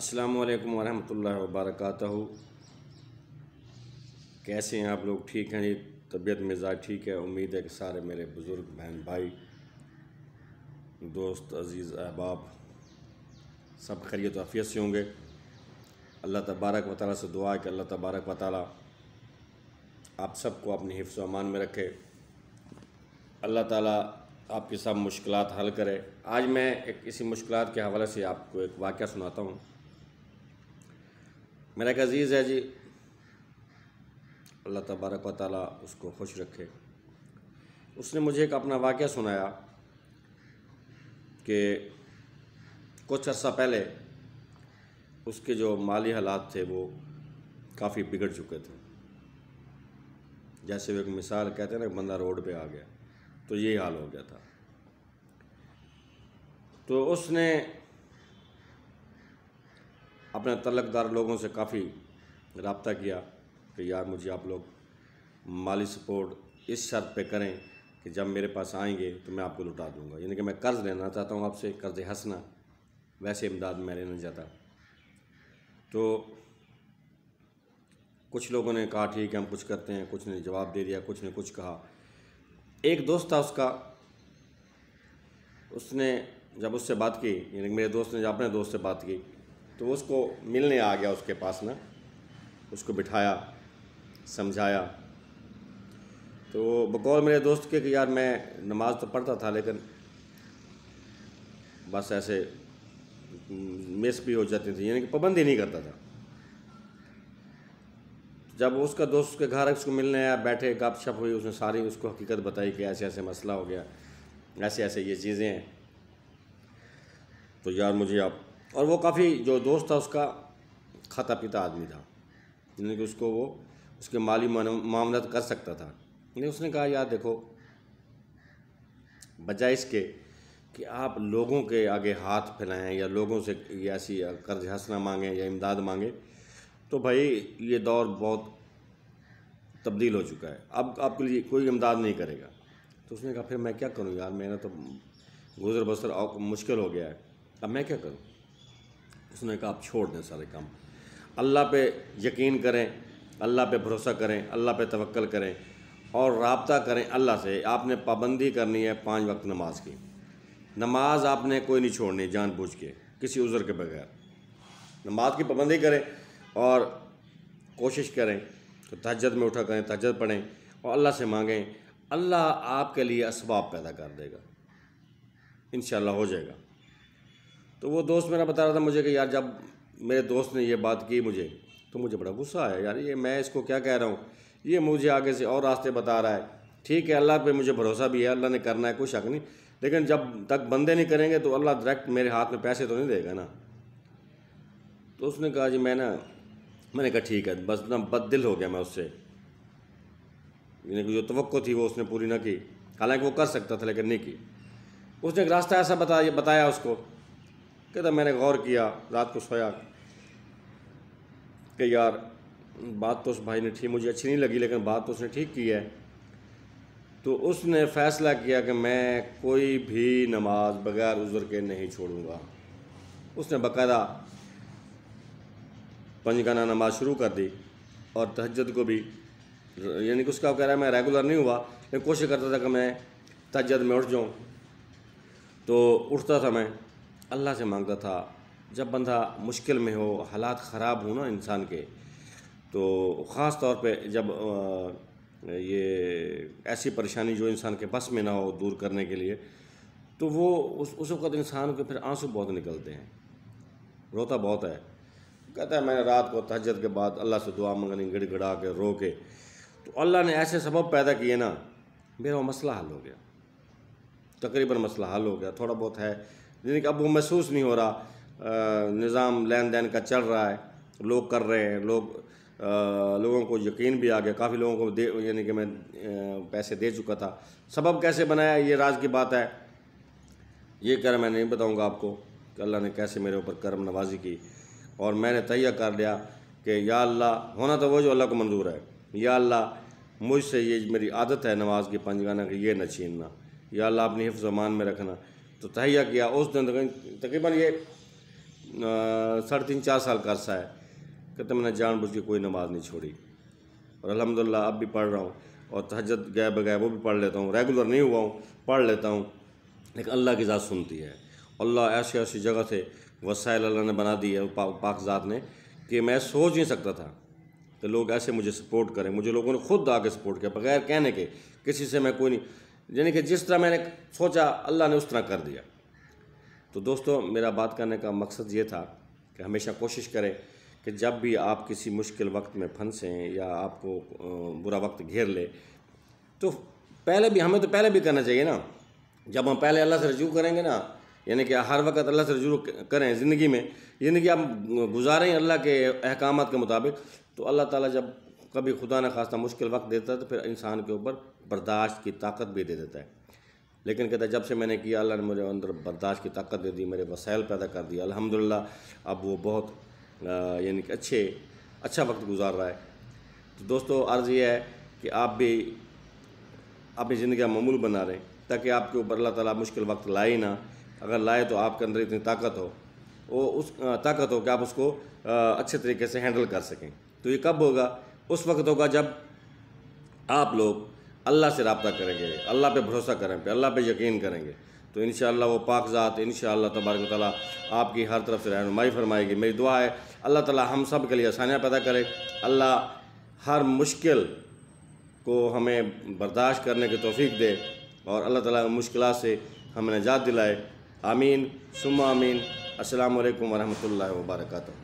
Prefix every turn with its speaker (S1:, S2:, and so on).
S1: अस्सलाम वालेकुम वरहमतुल्लाहि कैसे हैं आप लोग ठीक हैं जी तबीयत मिजाज ठीक है उम्मीद है कि सारे मेरे बुज़ुर्ग बहन भाई दोस्त अज़ीज़ अहबाब सब खरीत आफियत से होंगे अल्लाह तबारक व ताली से दुआ है कि अल्लाह तबारक व आप सबको अपने हिफ्स अमान में रखे अल्लाह ताला आपकी सब मुश्किलात हल करे आज मैं एक इसी मुश्किलात के हवाले से आपको एक वाक़ सुनाता हूँ मेरा एक अजीज़ है जी अल्लाह तबारक व ताली उसको खुश रखे उसने मुझे एक अपना वाक़ सुनाया कि कुछ अर्सा पहले उसके जो माली हालात थे वो काफ़ी बिगड़ चुके थे जैसे वो एक मिसाल कहते हैं ना बंदा रोड पे आ गया तो यही हाल हो गया था तो उसने अपने तलकदार लोगों से काफ़ी रबता किया कि यार मुझे आप लोग माली सपोर्ट इस शर्त पे करें कि जब मेरे पास आएंगे तो मैं आपको लुटा दूंगा यानी कि मैं कर्ज़ लेना चाहता हूँ आपसे कर्ज हंसना वैसे इमदाद मैं लेना चाहता तो कुछ लोगों ने कहा ठीक है हम कुछ करते हैं कुछ ने जवाब दे दिया कुछ ने कुछ कहा एक दोस्त था उसका उसने जब उससे बात की यानी मेरे दोस्त ने जब अपने दोस्त से बात की तो उसको मिलने आ गया उसके पास ना उसको बिठाया समझाया तो बकौल मेरे दोस्त के कि यार मैं नमाज़ तो पढ़ता था लेकिन बस ऐसे मिस भी हो जाती थी यानी कि पाबंदी नहीं करता था जब उसका दोस्त उसके घर उसको मिलने आया बैठे गप शप हुई उसने सारी उसको हकीकत बताई कि ऐसे ऐसे मसला हो गया ऐसे ऐसे ये चीज़ें हैं तो यार मुझे आप और वो काफ़ी जो दोस्त था उसका खाता पीता आदमी था यानी कि उसको वो उसके माली मामला कर सकता था लेकिन उसने कहा यार देखो बजाय इसके कि आप लोगों के आगे हाथ फैलाएं या लोगों से ऐसी कर्ज हंसना मांगें या इमदाद मांगें तो भाई ये दौर बहुत तब्दील हो चुका है अब आपके लिए कोई इमदाद नहीं करेगा तो उसने कहा फिर मैं क्या करूँ यार मेरा तो गुजर बसर मुश्किल हो गया है अब मैं क्या करूँ उसने कहा आप छोड़ दें सारे काम अल्लाह पे यकीन करें अल्लाह पे भरोसा करें अल्लाह पे तवक्ल करें और रबता करें अल्लाह से आपने पाबंदी करनी है पाँच वक्त नमाज की नमाज आपने कोई नहीं छोड़नी जानबूझ के किसी उज़र के बगैर नमाज की पाबंदी करें और कोशिश करें तो तजद में उठा करें तजद पढ़ें और अल्लाह से मांगें अल्लाह आपके लिए इसबाब पैदा कर देगा इन हो जाएगा तो वो दोस्त मेरा बता रहा था मुझे कि यार जब मेरे दोस्त ने ये बात की मुझे तो मुझे बड़ा गुस्सा आया यार ये मैं इसको क्या कह रहा हूँ ये मुझे आगे से और रास्ते बता रहा है ठीक है अल्लाह पे मुझे भरोसा भी है अल्लाह ने करना है कोई शक नहीं लेकिन जब तक बंदे नहीं करेंगे तो अल्लाह डायरेक्ट मेरे हाथ में पैसे तो नहीं देगा ना तो उसने कहा जी मैं ना मैंने कहा ठीक है बस ना बद दिल हो गया मैं उससे जो तो थी वो उसने पूरी ना की हालांकि वो कर सकता था लेकिन नहीं की उसने एक रास्ता ऐसा बताया बताया उसको कहता मैंने गौर किया रात को सोया कि यार बात तो उस भाई ने ठीक मुझे अच्छी नहीं लगी लेकिन बात तो उसने ठीक की है तो उसने फ़ैसला किया कि मैं कोई भी नमाज बगैर उज़र के नहीं छोड़ूंगा उसने बकायदा पंजगाना नमाज शुरू कर दी और तहजद को भी यानी कि उसका कह रहा है मैं रेगुलर नहीं हुआ लेकिन कोशिश करता था कि मैं तहजद में उठ जाऊँ तो उठता था मैं अल्लाह से मांगता था जब बंदा मुश्किल में हो हालात ख़राब हो ना इंसान के तो ख़ास तौर पे जब ये ऐसी परेशानी जो इंसान के बस में ना हो दूर करने के लिए तो वो उस उस वक़्त इंसान के फिर आंसू बहुत निकलते हैं रोता बहुत है कहता है मैंने रात को तहजद के बाद अल्लाह से दुआ मंगनी गिड़गिड़ा के रो के तो अल्लाह ने ऐसे सबब पैदा किए ना मेरा मसला हल हो गया तकरीबन मसला हल हो गया थोड़ा बहुत है लेकिन अब वो महसूस नहीं हो रहा निज़ाम लेन देन का चल रहा है लोग कर रहे हैं लोग आ, लोगों को यकीन भी आ गया काफ़ी लोगों को दे यानी कि मैं पैसे दे चुका था सबब कैसे बनाया ये राज की बात है ये कर मैं नहीं बताऊंगा आपको कि अल्लाह ने कैसे मेरे ऊपर करम नवाजी की और मैंने तय कर लिया कि या अल्लाह होना तो वो जो अल्लाह को मंजूर है या अल्लाह मुझसे ये मेरी आदत है नमाज की पंजगाना कि ये न छीनना या अल्लाह अपनी जमान में रखना तो तहैया किया उस दिन तकरीबन ये साढ़े तीन चार साल का अरसा है कहते मैंने बुझ के कोई नमाज़ नहीं छोड़ी और अलहमदिल्ला अब भी पढ़ रहा हूँ और तहजद गए बगैर वो भी पढ़ लेता हूँ रेगुलर नहीं हुआ हूँ पढ़ लेता हूँ लेकिन अल्लाह की ज़ात सुनती है अल्लाह ऐसी ऐसी जगह से वसाइल अल्लाह ने बना दी है पा, पाक ज़ात ने कि मैं सोच नहीं सकता था कि लोग ऐसे मुझे सपोर्ट करें मुझे लोगों ने खुद आके सपोर्ट किया बगैर कहने के किसी से मैं कोई नहीं यानी कि जिस तरह मैंने सोचा अल्लाह ने उस तरह कर दिया तो दोस्तों मेरा बात करने का मकसद ये था कि हमेशा कोशिश करें कि जब भी आप किसी मुश्किल वक्त में फंसें या आपको बुरा वक्त घेर ले तो पहले भी हमें तो पहले भी करना चाहिए ना जब हम पहले अल्लाह से रजू करेंगे ना यानी कि हर वक्त अल्लाह से रजू करें ज़िंदगी में यानी कि आप गुजारें अल्लाह के अहकाम के मुताबिक तो अल्लाह ताला जब कभी खुदा न खासा मुश्किल वक्त देता है तो फिर इंसान के ऊपर बर्दाश्त की ताकत भी दे देता है लेकिन कहता है जब से मैंने किया अल्लाह ने मुझे अंदर बर्दाश्त की ताकत दे दी मेरे वसायल पैदा कर दिया अलहमदिल्ला अब वो बहुत यानी कि अच्छे अच्छा वक्त गुजार रहा है तो दोस्तों अर्ज़ यह है कि आप भी अपनी ज़िंदगी ममूल मामूल बना रहे ताकि आपके ऊपर अल्लाह ताली मुश्किल वक्त लाए ना अगर लाए तो आपके अंदर इतनी ताकत हो वो उस ताकत हो कि आप उसको अच्छे तरीके से हैंडल कर सकें तो ये कब होगा उस वक्त होगा जब आप लोग अल्लाह से रबता करेंगे अल्लाह पे भरोसा पे अल्लाह पे यकीन करेंगे तो इन वो पाक ज़ात इन तबारक ताली आपकी हर तरफ से रहनुमाई फरमाएगी मेरी दुआ है अल्लाह ताली हम सब के लिए आसानियाँ पैदा करे अल्लाह हर मुश्किल को हमें बर्दाश्त करने की तोफ़ी दे और अल्लाह ताली मुश्किल से हमें निजात दिलाए आमीन सुम आमीन अल्लाम वरहमल वर्का